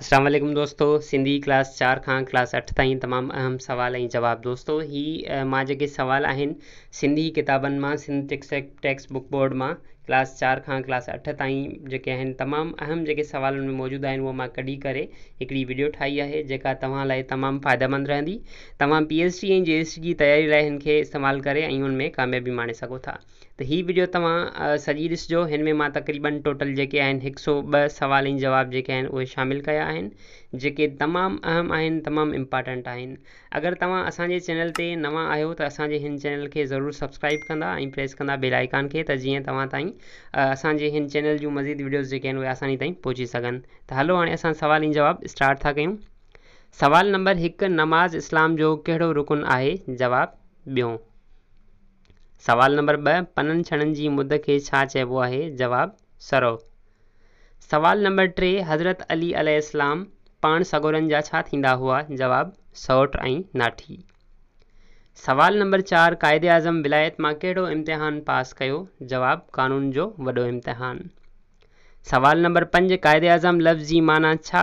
السلام علیکم Sindhi class class खां क्लास अठ ताईं تائیں अहम اہم سوال जवाबु جواب دوستو मां जेके सुवाल سوال सिंधी سندھی मां Sindh Sindh text book board मां क्लास चार खां क्लास अठ ताईं जेके आहिनि तमामु अहम जेके सुवाल में मौजूदु आहिनि उहे मां कढी करे हिकिड़ी वीडियो ठाही आहे जेका तव्हां लाइ तमामु फ़ाइदेमंद रहंदी तव्हां पी एच डी ऐं जी एस टी जी तयारी लाइ हिन खे इस्तेमालु करे ऐं हुन में माणे सघो था त हीअ वीडियो तव्हां सॼी ॾिसिजो हिन में मां तक़रीबन टोटल जेके आहिनि हिकु सौ ॿ सवालनि जवाब जेके आहिनि उहे शामिलु कया आहिनि जेके तमामु अहम आहिनि तमामु इम्पॉर्टेंट आहिनि अगरि तव्हां असांजे चैनल ते नवां आहियो त असांजे हिन चैनल खे ज़रूरु सब्सक्राइब कंदा ऐं प्रेस कंदा बेलाइकान खे त जीअं तव्हां असांजे हिन चैनल जूं मज़ीद वीडियोज़ जेके आहिनि उहे आसानी ताईं पहुची सघनि त हलो हाणे असां सवाल ई जवाबु स्टार्ट था कयूं सुवालु नंबर हिकु नमाज़ इस्लाम जो कहिड़ो रुकुन आहे जवाबु ॿियो सवाल नंबर ॿ पननि छणनि जी मुद खे छा चइबो आहे जवाबु सरो सवालु नंबर टे हज़रत अली अलाम पाण सगोरनि जा छा थींदा हुआ जवाबु सौट ऐं नाठी सवाल नंबर चार कायदे आज़म विलायत मां कड़ो इम्तिहान पास कर जवाब क़ानून जो वो इम्तिहान सवाल नंबर पंज कायदे आज़म लफ़्ज़ की माना छा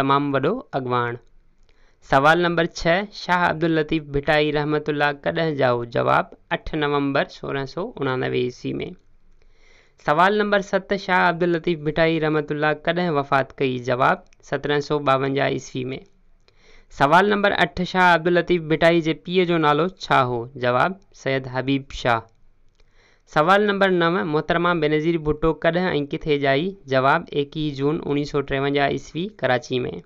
तमाम वो अगवाण वॾो सवाल नंबर छह शाह अब्दुल लतीफ़ भिटाई रहमत कद जाओ जवाब अठ नवंबर सोरह सौ उणानवे ईस्वी में सवाल नंबर सत शाह अब्दुल लतीफ़ भिटाई रहमत कद वफ़ात कई जवाब सत्रह सौ बवंजा ईस्वी में सवाल नंबर अठ शाह अब्दुल लतीफ़ बिटाई के पी जो नालो छा हो जवाब सैयद हबीब शाह सवाल नंबर नव मोहतरमा बेनज़ीर भुट्टो कद किथे ॼाई जवाब एकवीह जून उणिवीह सौ टेवंजा ईस्वी कराची में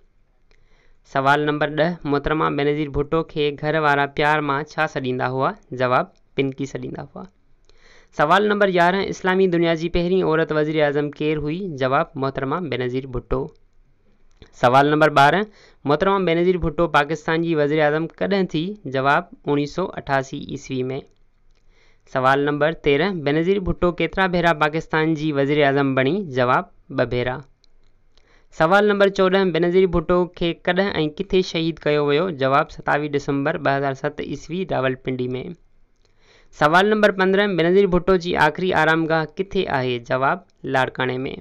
सवाल नंबर दह मोहतरमा बेनज़ीर भुट्टो के घरवारा प्यार में छा हुआ जवाब पिनकी सॾींदा हुआ सवाल नंबर यारह इस्लामी दुनिया की पेरी औरत वज़ीर अजम केर हुई जवाब मोहतरमा बेनज़ीर भुट्टो सवाल नंबर बारह मोहतरमा बेनज़ीर भुट्टो पाकिस्तान की वजी अज़म कद थी जवाब उणिवीह अठासी ईस्वी में सवाल नंबर तेरह बेनज़ीर भुट्टो केतरा भेरा पाकिस्तान की वज़ीर अज़म बणी जवाब ब भेरा सवाल नंबर चौदह बेनज़ीर भुट्टो के कॾहिं किथे शहीद किया वो जवाब सतवी दिसंबर बजार हज़ार सत ईस्वी रावलपिंडी में सवाल नंबर पंद्रह बेनज़ीर भुट्टो की आख़िरी आरामगाह किथे आहे जवाब लाड़काणे में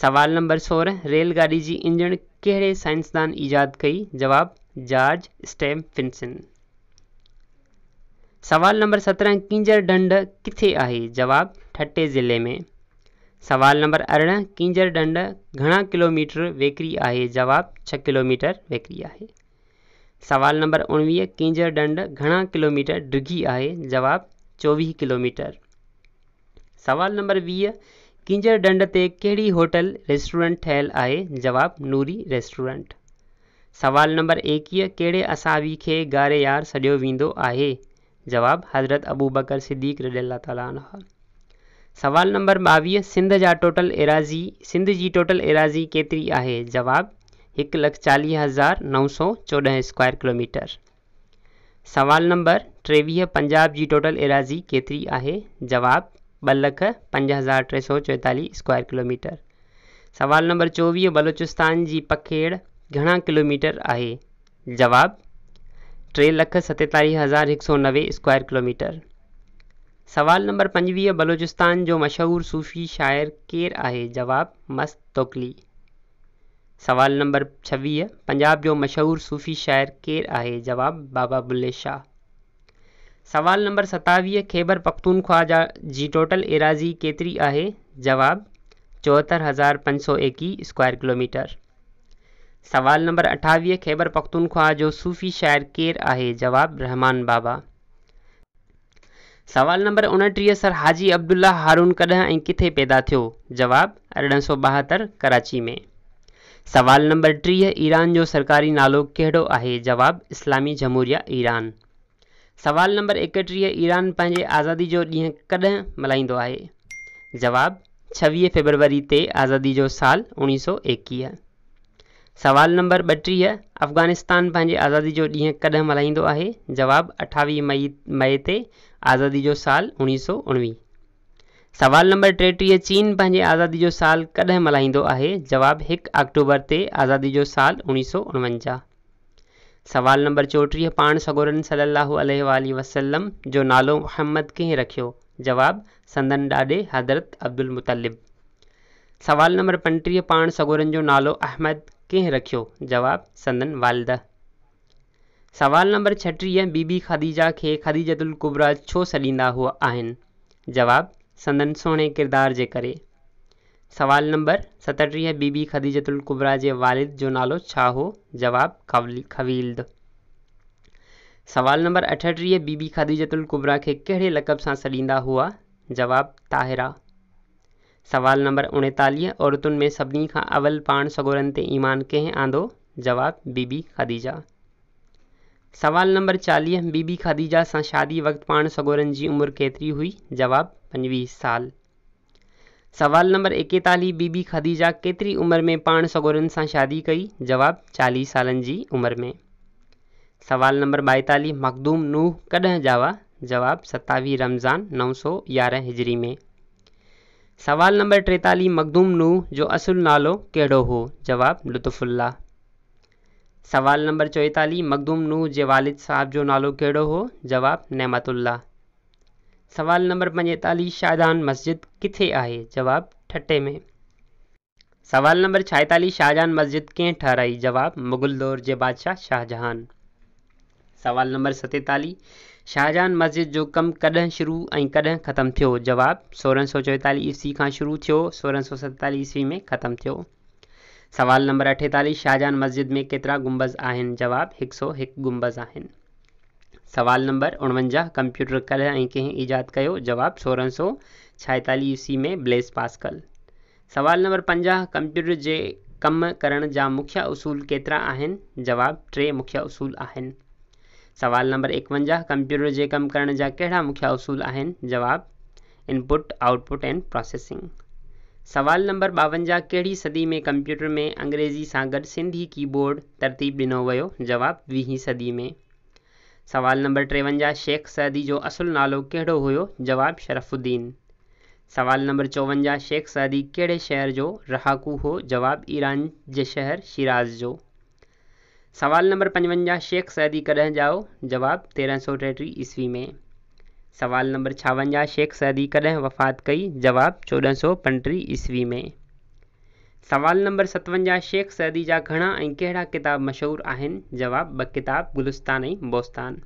सवाल नंबर सोलह रेलगाड़ी जी इंजन कहिड़े साइंसदान ईजाद कई जवाब जॉर्ज स्टेम फिंसन सवाल नंबर सत्रह किंजर ढंढ किथे है जवाब ठटे ज़िले में सवाल नंबर अरिड़हं किंजर ढंढ घणा किलोमीटर वेकरी आहे जवाब छह किलोमीटर वेकरी आहे सवाल नंबर उवी किंजर डंड घा किलोमीटर डिघी है जवाब चौवी किलोमीटर सवाल नंबर वी किंजर डंड ते होटल रेस्टोरेंट ठहियलु आए जवाब नूरी रेस्टोरेंट सवाल नंबर एक्वी कड़े असावी के गारे यार सड़ो वो है जवाब हज़रत अबू बकर सिद्दीक रज़ीला तला सवाल नंबर बवी सिंध जा टोटल एराज़ी सिंध जी टोटल एराज़ी केतरी है जवाब एक लख चाली हज़ार नौ सौ चौदह स्क्वायर किलोमीटर सवाल नंबर टेवी पंजाब जी टोटल एराज़ी केतरी है जवाब लख पंज हज़ार टे सौ चोएतालीह स्क्वायर किलोमीटर सवाल नंबर चोवीह बलोचिस्तान जी पखेड़ घणा किलोमीटर आहे जवाब टे लख सतेतालीह हज़ार हिकु सौ नवे स्क्वायर किलोमीटर सवाल नंबर पंजवीह बलोचिस्तान जो मशहूरु सूफ़ी शाइर केरु आहे जवाब मस्त तोकली सवाल नंबर छवीह पंजाब जो मशहूरु सूफ़ी शाइर केरु आहे जवाब बाबा बुले शाह सवाल नंबर सतावीह ख़ैबर पख्तूनख्वा जा जी टोटल एराज़ी केतरी आहे जवाब चौहत्तर हज़ार पंज सौ एक्वी स्क्वायर किलोमीटर सवाल नंबर अठावी ख़ैबर पख्तूनख्वा जो सूफ़ी शायर केर आहे जवाब रहमान बाबा सवाल नंबर उणटीह सर हाजी अब्दुल्ला हारून कॾहिं ऐं किथे पैदा थियो जवाब अरिड़हं सौ ॿाहतरि कराची में सवाल नंबर टीह ईरान जो सरकारी नालो कहिड़ो आहे जवाब इस्लामी जमहूरिया ईरान सवाल नंबर एकटी ईरान पंहिंजे आज़ादी जो ॾींहुं कॾहिं मल्हाईंदो आहे जवाब छवी फेबरवरी ते आज़ादी जो साल उणिवीह सौ एकवीह सवाल नंबर ॿटीह अफ़गानिस्तान पंहिंजे आज़ादी जो ॾींहुं कॾहिं मल्हाईंदो आहे जवाब अठावीह मई मई ते आज़ादी जो साल उणिवीह सौ उणिवीह सवाल नंबर टेटीह चीन पंहिंजे आज़ादी जो साल कद मल्हाईंदो है जवाब एक अक्टूबर ते आज़ादी जो साल उणिवीह सौ उणवंजाहु सवाल नंबर चौटी पाण सगोरन सलाहु वसलम जो नालो मुहम्मद कीअं रखियो जवाब संदन डाडे हज़रत अब्दुल मुतलिब सवाल नंबर पंटीह पाण सगोरन जो नालो अहमद कीअं रखियो जवाब संदन वालिदा सवाल नंबर छटी बीबी खदीजा के खदीजतुल कुबरा छो सॾींदा हुआ आहिनि जवाब संदन सोने किरदार के करें सवाल नंबर है बीबी खदीजतुल कुबराज वालिद जो नालो छाहो जवाब खवील्द सवाल नंबर अठटीह बीबी खदीजतुल कुबरा के कहिड़े लक़ब से सॾींदा हुआ जवाब ताहिरा सवाल नंबर उणेतालीह औरतुन में सभी का अवल पान सगोरन ते ईमान कंहिं आंदो जवाब बीबी खदीजा सवाल नंबर चालीह बीबी खदीजा से शादी वक्त पान सगोरन की उम्र केतरी हुई जवाब पंवी साल सवाल नंबर एकेतालीह बीबी खदीजा केतिरी उमिरि में पाण सगोरन से शादी कई जवाब चालीह साल जी उमिरि में सवाल नंबर ॿाएतालीह मखदूम नूह कॾहिं जावा जवाबु सतावीह रमज़ान नौ सौ यारहं हिजरी में सवाल नंबर टेतालीह मखदूम नूह जो असुलु नालो कहिड़ो हो जवाब लुत्फुल्ला सवाल नंबर चोएतालीह मखदूम नूह के वालिद साहब जो नालो कहिड़ो हो जवाब नेमतुल्ला सवाल नंबर पंजेतालीह शाहजहान मस्जिद किथे आए जवाब ठटे में सवाल नंबर छाएतालीह शाहजहान मस्जिद कें ठहराई जवाब मुग़ल दौर के बादशाह शाहजहान सवाल नंबर सतेतालीह शाहजहान मस्जिद जो कम कद शुरू और कद खत्म थियो सोरह सौ चोएतालीह ईस्वी का शुरू थो सोरह सौ सतेतालीह ईस्वी में खत्म थो सवाल नंबर अठेतालीह शाहजहान मस्जिद में केतरा गुंबज़ आन जवाब एक सौ एक गुंबज़ आन सवाल नंबर उणवंजा कंप्यूटर कल कें ईजाद कर जवाब सोरह सौ छाएतालीह ईस्वी में ब्लेस पास्कल सवाल नंबर पंजा कंप्यूटर जे कम करण जा मुख्य उसूल केतरा जवाब टे मुख्य उसूल सवाल नंबर एकवंजा कंप्यूटर जे कम करण जा मुख्य उसूल जवाब इनपुट आउटपुट एंड प्रोसेसिंग सवाल नंबर बवंजा कड़ी सदी में कंप्यूटर में अंग्रेज़ी सा गड सिंधी कीबोर्ड तरतीब दिनों वो जवाब वीह सदी में सवाल नंबर टेवंजा शेख सैदी जो असल नालो कड़ो हुयो जवाब शरफुद्दीन सवाल नंबर चौवंजा शेख सैदी कड़े शहर जो रहाकू हो जवाब ईरान ज शहर शिराज़ जो सवाल नंबर पंजवंजाह शेख सैदी कद जाओ जवाब तेरह सौ टेटी ईस्वी में सवाल नंबर छावंजा शेख सैदी कद वफ़ात कई जवाब चौदह सौ पंटी ईस्वी में सवाल नंबर सतवंजाह शेख सैदी जा घणा ऐं कहिड़ा किताब मशहूरु आहिनि जवाबु ॿ किताब गुलुस्तान ऐं बोस्तान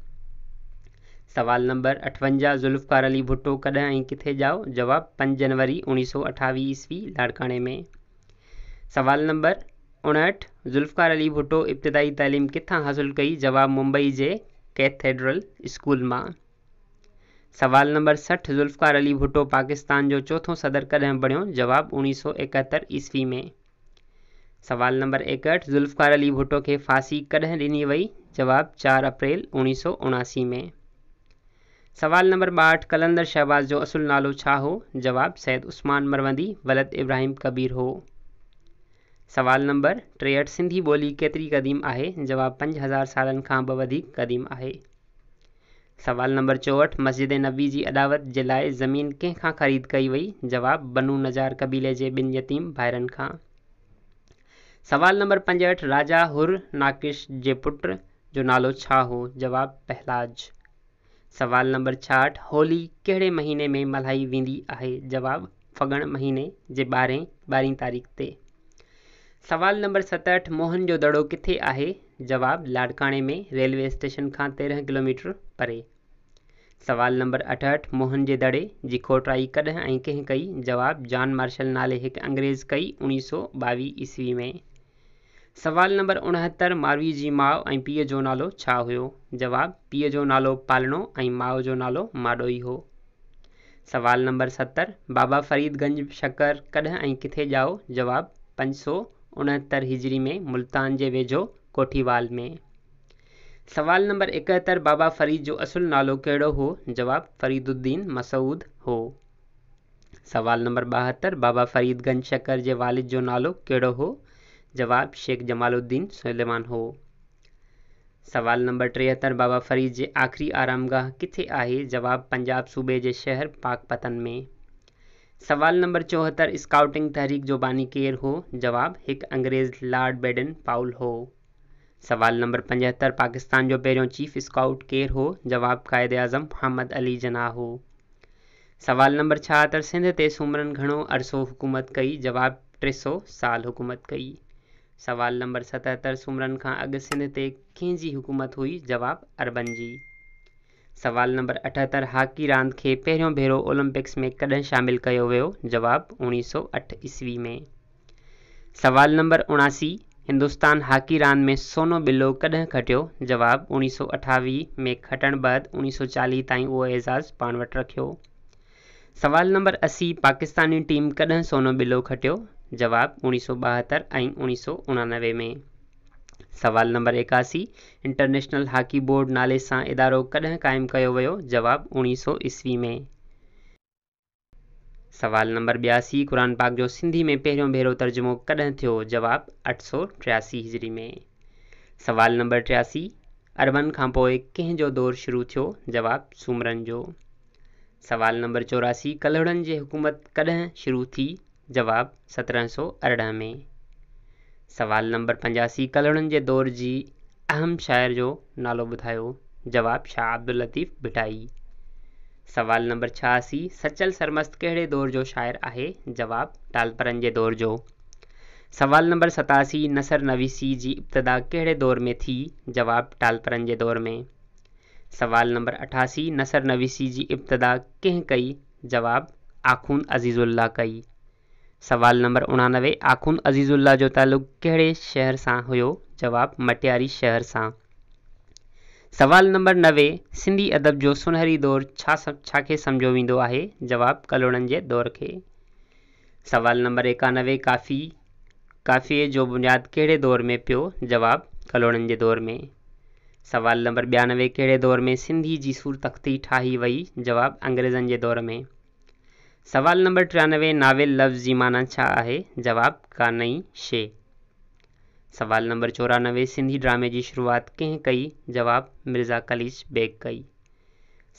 सवाल नंबर अठवंजाहु ज़ुल्फ़ार अली भुट्टो कॾहिं ऐं किथे जाओ जवाबु पंज जनवरी उणिवीह सौ अठावीह ईस्वी लाड़काणे में सवाल नंबर उणहठि ज़ुल्फ़ार अली भुट्टो इब्तिदाई तइलीम किथां हासिलु कई जवाबु मुंबई जे कैथेड्रल स्कूल मां सवाल नंबर सठ जुल्फ़ार अली भुट्टो पाकिस्तान जो चौथों सदर कद बणियो जवाब उणिवीह सौ एकहतरि ईस्वी में सवाल नंबर एकहठ जुल्फ़ार अली भुट्टो के फांसी कॾहिं ॾिनी वई जवाब चार अप्रैल उणिवीह सौ उणासी में सवाल नंबर ॿाहठि कलंदर शहबाज़ जो असुल नालो छा हो जवाब सैद उस्मान मरवंदी वलद इब्राहिम कबीर हो सवाल नंबर टेहठि सिंधी ॿोली केतिरी क़दीम आहे जवाबु पंज हज़ार सालनि खां बि वधीक क़दीम आहे सवाल नंबर चौहठ मस्जिद नबी की अदावत के लिए ज़मीन कंखा ख़रीद कई वही जवाब बनू नज़ार कबीले के बिन यतीम भाइरनि का सवाल नंबर पंजहठ राजा हुर नाकिश के पुट जो नालो हो जवाब पहलाज सवाल नंबर छाहठि होली कड़े महीने में मल्हाई वेंदी है जवाब फगण महीने के बारह बारह तारीख़ से सवाल नंबर सतहठ मोहन जो दड़ो किथे आहे जवाब लाडकाणे में रेलवे स्टेशन का तेरह किलोमीटर परे सवाल नंबर अठहठ मोहन जे दड़े जी खोटाई कद ऐं कई जवाब जॉन मार्शल नाले एक अंग्रेज़ कई उणिवीह सौ बवी ईस्वी में सवाल नंबर उणहत्तर मारवी जी माओ ऐं पी जो नालो छा हुयो जवाबु जो नालो पालणो माओ जो नालो माडोई हो सवाल नंबर सत्तर बाबा फरीदगंज शकर कद ऐं किथे ॼाओ जवाबु पंज सौ उणहतरि हिजरी में मुल्तान के वेझो कोठीवाल में सवाल नंबर इकहत्तर बाबा फरीद जो असुल नालो कड़ो हो जवाब फरीदुद्दीन मसूद हो सवाल नंबर बहत्तर बाबा फरीदगंज शकर के वालिद जो नालो कड़ो हो जवाब शेख जमालुद्दीन सुलेमान हो सवाल नंबर टेहत्तर बाबा फरीद के आख़िरी आरामगाह किथे आए जवाब पंजाब सूबे के शहर पाकपतन में सवाल नंबर चौहत्तर स्काउटिंग तहरीक जो बानी केर हो जवाब एक अंग्रेज़ लॉर्ड बेडन पाउल हो सवाल नंबर पचहत्तर पाकिस्तान जो पहिरियों चीफ स्काउट केर हो जवाब क़ायद अज़म मोहम्मद अली जना हो सवाल नंबर छाहतरि सिंध ते सुमरन घणो अरसो हुकूमत कई जवाब टे सौ साल हुकूमत कई सवाल नंबर सतहतरि सुमरन खां अॻु सिंध ते कंहिंजी हुकूमत हुई जवाब अरबनि जी सवाल नंबर अठहतरि हॉकी रांदि खे पहिरियों भेरो ओलंपिक्स में कॾहिं शामिलु कयो वियो जवाबु उणिवीह सौ अठ ईस्वी में सवाल नंबर उणासी हिंदुस्तान हॉकी रान में सोनो बिलो कद खटो जवाब उठावी सौ में खटण बाद उणिवीह सौ चाली ताईं एज़ाज़ पान वट रख सवाल नंबर असी पाकिस्तानी टीम कद सोनो बिलो खटो जवाब उणिवीह सौ सौ उणानवे में सवाल नंबर एकासी इंटरनेशनल हॉकी बोर्ड नाले से इदारो कॾहिं कायम किया वो जवाब उणिवीह सौ ईस्वी में सवाल नंबर बयासी कुरान पाक जो सिंधी में पे भेरों तर्जुमो कॾहिं थियो जवाब अठ सौ टियासी हिजरी में सवाल नंबर टियासी अरबन खां पोइ कंहिंजो दौरु शुरू थियो जवाब सूमरनि जो सवाल नंबर चौरासी कलोड़न जी हुकूमत कॾहिं शुरू थी जवाब सत्रहं सौ अरिड़हं में सवाल नंबर पंजासी कलोड़न जे दौर जी अहम शाइर जो नालो ॿुधायो जवाबु शाह अब्दुल लतीफ़ भिटाई सवाल नंबर छियासी सचल सरमस्त कहिड़े दौर जो शायर आहे जवाब टालपरन जे दौर जो सवाल नंबर सतासी नसर नवीसी जी इब्तदा कड़े दौर में थी जवाब टालपरन जे दौर में सवाल नंबर अठासी नसर नवीसी जी इब्तदा कें कई जवाब आखून अज़ीज़ुल्ला कई सवाल नंबर उणानवे आखून अज़ीज़ुल्ला जो तालुक़ु कहिड़े शहर से हुयो जवाब मटियारी शहर से सवाल नंबर नवे सिंधी अदब जो सुनहरी दौर छा छाखे सम्झो वेंदो आहे जवाबु दौर के सवाल नंबर एकानवे काफ़ी काफ़ीअ जो बुनियाद कड़े दौर में पियो जवाब कलोड़न के दौर में सवाल नंबर बयानवे कहिड़े दौर में सिंधी की सूर तख़्ती ठाही वही जवाब अंग्रेजन के दौर में सवाल नंबर टियानवे नावेल लफ़्ज़ की माना छा आहे कानई शे सवाल नंबर चौरानवे सिंधी ड्रामे की शुरुआत कें कई जवाब मिर्ज़ा कलीज बेग कई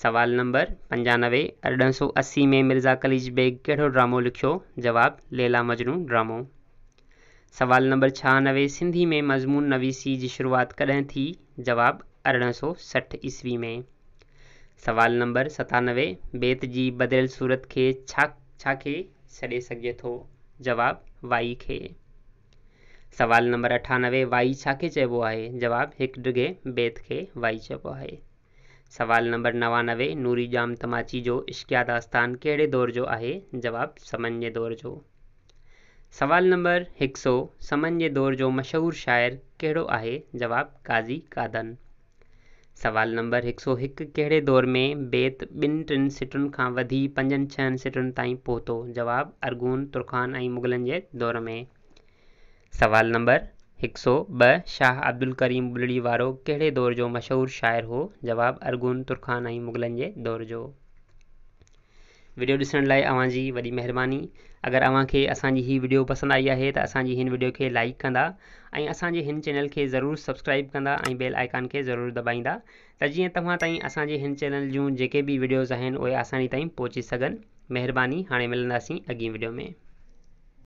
सवाल नंबर पंजानवे अरड़हं सौ अस्सी में मिर्ज़ा कलीज बेग कड़ो ड्रामो लिखो जवाब लेला मजनू ड्रामो सवाल नंबर छहानवे सिंधी में मज़मून नवीसी की शुरुआत कदें थी जवाब अरिड़हं सौ सठ ईस्वी में सवाल नंबर सतानवे बेत जी बदल सूरत के छा छा के सॾे सके तो जवाब वाई के सवाल नंबर अठानवे वाई छा के चइबो आहे जवाबु हिकु ॾिघे बेत खे वाई चइबो आहे सवाल नंबर नवानवे नूरी जाम तमाची जो इश्किया दास्तान कहिड़े दौर जो आहे जवाबु समन जे दौर जो सवाल नंबर हिक सौ समन जे दौर जो मशहूरु शाइरु कहिड़ो आहे जवाबु काज़ी कादन सवाल नंबर हिकु सौ हिकु कहिड़े दौर में बेत ॿिनि टिनि सीटुनि खां वधी पंजनि छहनि सीटुनि ताईं पहुतो जवाबु अर्गून तुर्खान ऐं मुग़लनि जे दौरु में सवाल नंबर हिकु सौ ॿ शाह अब्दुल करीम बुलड़ी वारो कहिड़े दौर जो मशहूरु शाइरु हो जवाबु अर्गुन तुर्खान ऐं मुग़लनि जे दौर जो वीडियो ॾिसण लाइ तव्हांजी वॾी महिरबानी अगरि तव्हांखे असांजी हीअ वीडियो पसंदि आई आहे त असांजी हिन वीडियो खे लाइक कंदा ऐं असांजे हिन चैनल खे ज़रूरु सब्सक्राइब कंदा ऐं बेल आइकान खे ज़रूरु दॿाईंदा त जीअं तव्हां ताईं असांजे हिन चैनल जूं जेके बि वीडियोज़ आहिनि उहे आसानी ताईं पहुची सघनि महिरबानी हाणे मिलंदासीं अॻी वीडियो में